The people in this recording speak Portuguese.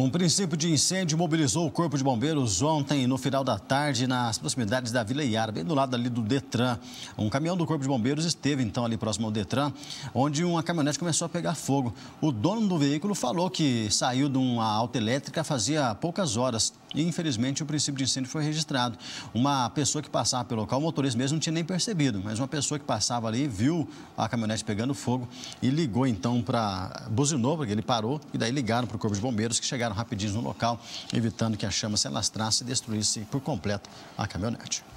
Um princípio de incêndio mobilizou o Corpo de Bombeiros ontem, no final da tarde, nas proximidades da Vila Iara, bem do lado ali do Detran. Um caminhão do Corpo de Bombeiros esteve, então, ali próximo ao Detran, onde uma caminhonete começou a pegar fogo. O dono do veículo falou que saiu de uma alta elétrica fazia poucas horas. E, infelizmente, o princípio de incêndio foi registrado. Uma pessoa que passava pelo local, o motorista mesmo não tinha nem percebido, mas uma pessoa que passava ali viu a caminhonete pegando fogo e ligou, então, para... buzinou, porque ele parou, e daí ligaram para o Corpo de Bombeiros, que chegaram chegaram rapidinho no local, evitando que a chama se alastrasse e destruísse por completo a caminhonete.